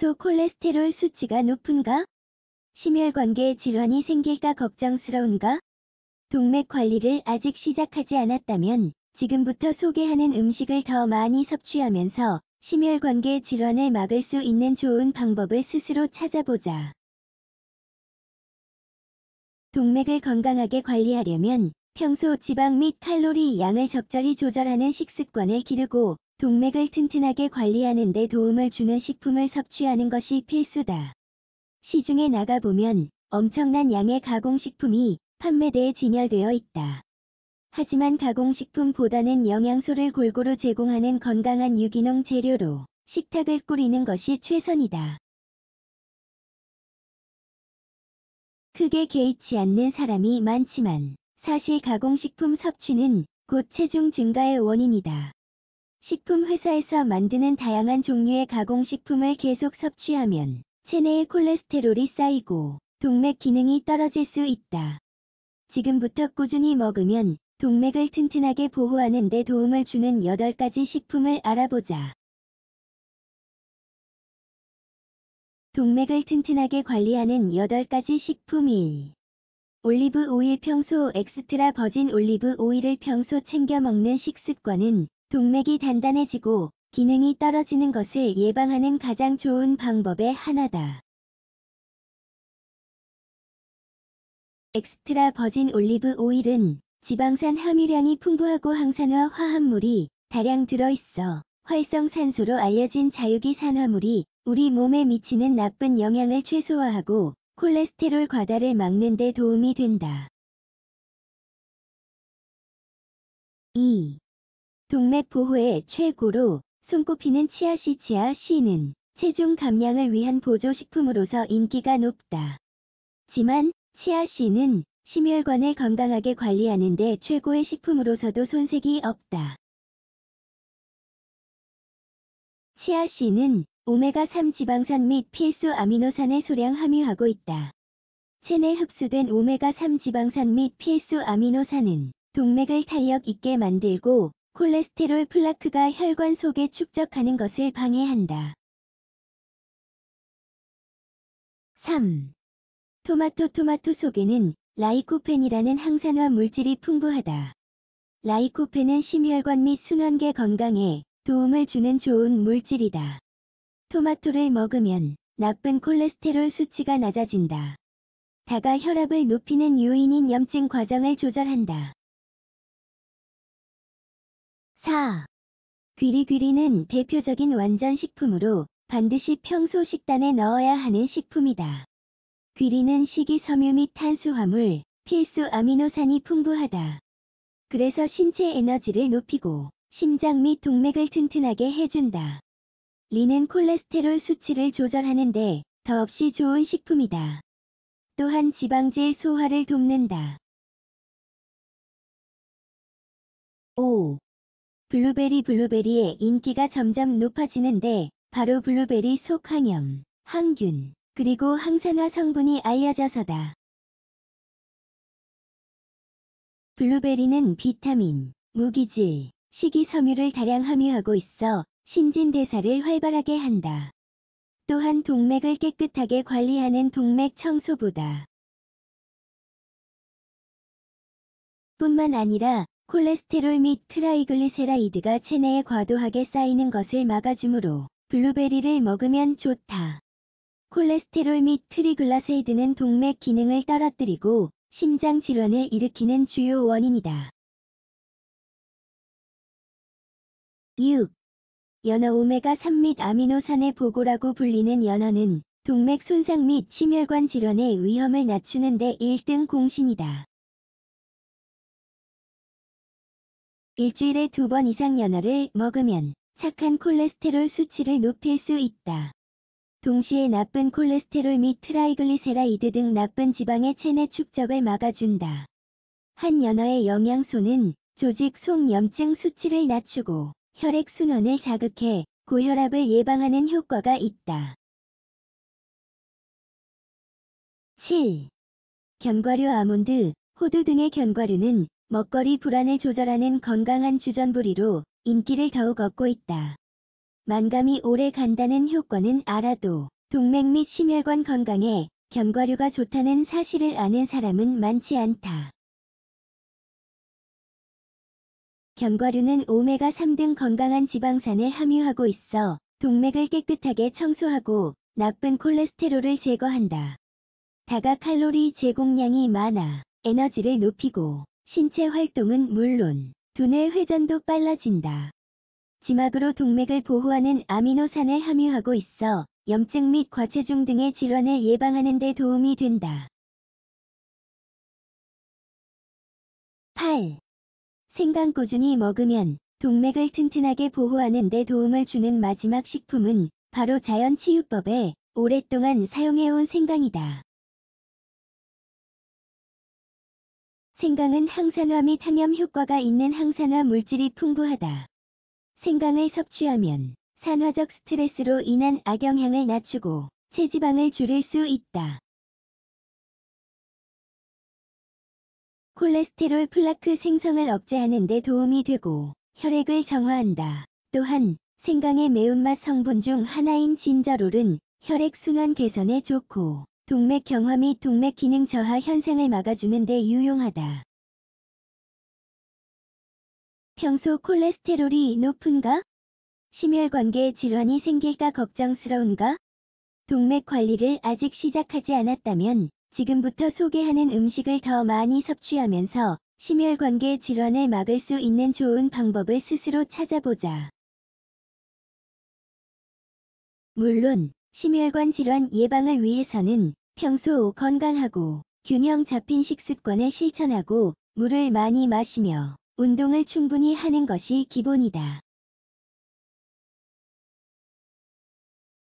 평소 콜레스테롤 수치가 높은가? 심혈관계 질환이 생길까 걱정스러운가? 동맥 관리를 아직 시작하지 않았다면 지금부터 소개하는 음식을 더 많이 섭취하면서 심혈관계 질환을 막을 수 있는 좋은 방법을 스스로 찾아보자. 동맥을 건강하게 관리하려면 평소 지방 및 칼로리 양을 적절히 조절하는 식습관을 기르고 동맥을 튼튼하게 관리하는 데 도움을 주는 식품을 섭취하는 것이 필수다. 시중에 나가보면 엄청난 양의 가공식품이 판매대에 진열되어 있다. 하지만 가공식품보다는 영양소를 골고루 제공하는 건강한 유기농 재료로 식탁을 꾸리는 것이 최선이다. 크게 개의치 않는 사람이 많지만 사실 가공식품 섭취는 곧 체중 증가의 원인이다. 식품회사에서 만드는 다양한 종류의 가공식품을 계속 섭취하면 체내에 콜레스테롤이 쌓이고 동맥 기능이 떨어질 수 있다. 지금부터 꾸준히 먹으면 동맥을 튼튼하게 보호하는 데 도움을 주는 8가지 식품을 알아보자. 동맥을 튼튼하게 관리하는 8가지 식품 1. 올리브 오일 평소 엑스트라 버진 올리브 오일을 평소 챙겨 먹는 식습관은 동맥이 단단해지고 기능이 떨어지는 것을 예방하는 가장 좋은 방법의 하나다. 엑스트라 버진 올리브 오일은 지방산 함유량이 풍부하고 항산화 화합물이 다량 들어있어 활성산소로 알려진 자유기 산화물이 우리 몸에 미치는 나쁜 영향을 최소화하고 콜레스테롤 과다를 막는 데 도움이 된다. 2. 동맥 보호에 최고로 손꼽히는 치아씨치아씨는 체중 감량을 위한 보조식품으로서 인기가 높다. 지만 치아씨는 심혈관을 건강하게 관리하는 데 최고의 식품으로서도 손색이 없다. 치아씨는 오메가3 지방산 및 필수 아미노산을 소량 함유하고 있다. 체내 흡수된 오메가3 지방산 및 필수 아미노산은 동맥을 탄력 있게 만들고 콜레스테롤 플라크가 혈관 속에 축적하는 것을 방해한다. 3. 토마토 토마토 속에는 라이코펜이라는 항산화 물질이 풍부하다. 라이코펜은 심혈관 및 순환계 건강에 도움을 주는 좋은 물질이다. 토마토를 먹으면 나쁜 콜레스테롤 수치가 낮아진다. 다가 혈압을 높이는 요인인 염증 과정을 조절한다. 4. 귀리귀리는 대표적인 완전 식품으로 반드시 평소 식단에 넣어야 하는 식품이다. 귀리는 식이섬유 및 탄수화물, 필수 아미노산이 풍부하다. 그래서 신체 에너지를 높이고 심장 및 동맥을 튼튼하게 해준다. 리는 콜레스테롤 수치를 조절하는데 더없이 좋은 식품이다. 또한 지방질 소화를 돕는다. 5. 블루베리 블루베리의 인기가 점점 높아지는데 바로 블루베리 속항염, 항균, 그리고 항산화 성분이 알려져서다. 블루베리는 비타민, 무기질, 식이섬유를 다량 함유하고 있어 신진대사를 활발하게 한다. 또한 동맥을 깨끗하게 관리하는 동맥 청소보다 뿐만 아니라 콜레스테롤 및 트라이글리세라이드가 체내에 과도하게 쌓이는 것을 막아주므로 블루베리를 먹으면 좋다. 콜레스테롤 및 트리글라세이드는 동맥 기능을 떨어뜨리고 심장 질환을 일으키는 주요 원인이다. 6. 연어 오메가3 및 아미노산의 보고라고 불리는 연어는 동맥 손상 및 심혈관 질환의 위험을 낮추는 데 1등 공신이다. 일주일에 두 번 이상 연어를 먹으면 착한 콜레스테롤 수치를 높일 수 있다. 동시에 나쁜 콜레스테롤 및 트라이글리세라이드 등 나쁜 지방의 체내 축적을 막아준다. 한 연어의 영양소는 조직 속염증 수치를 낮추고 혈액순환을 자극해 고혈압을 예방하는 효과가 있다. 7. 견과류 아몬드, 호두 등의 견과류는 먹거리 불안을 조절하는 건강한 주전부리로 인기를 더욱 얻고 있다. 만감이 오래 간다는 효과는 알아도 동맥 및 심혈관 건강에 견과류가 좋다는 사실을 아는 사람은 많지 않다. 견과류는 오메가3 등 건강한 지방산을 함유하고 있어 동맥을 깨끗하게 청소하고 나쁜 콜레스테롤을 제거한다. 다가 칼로리 제공량이 많아 에너지를 높이고 신체 활동은 물론 두뇌 회전도 빨라진다. 지막으로 동맥을 보호하는 아미노산을 함유하고 있어 염증 및 과체중 등의 질환을 예방하는 데 도움이 된다. 8. 생강 꾸준히 먹으면 동맥을 튼튼하게 보호하는 데 도움을 주는 마지막 식품은 바로 자연치유법에 오랫동안 사용해온 생강이다. 생강은 항산화 및 항염 효과가 있는 항산화 물질이 풍부하다. 생강을 섭취하면 산화적 스트레스로 인한 악영향을 낮추고 체지방을 줄일 수 있다. 콜레스테롤 플라크 생성을 억제하는 데 도움이 되고 혈액을 정화한다. 또한 생강의 매운맛 성분 중 하나인 진저롤은 혈액순환 개선에 좋고 동맥 경화 및 동맥 기능 저하 현상을 막아주는 데 유용하다. 평소 콜레스테롤이 높은가? 심혈관계 질환이 생길까 걱정스러운가? 동맥 관리를 아직 시작하지 않았다면 지금부터 소개하는 음식을 더 많이 섭취하면서 심혈관계 질환을 막을 수 있는 좋은 방법을 스스로 찾아보자. 물론 심혈관 질환 예방을 위해서는 평소 건강하고 균형 잡힌 식습관을 실천하고 물을 많이 마시며 운동을 충분히 하는 것이 기본이다.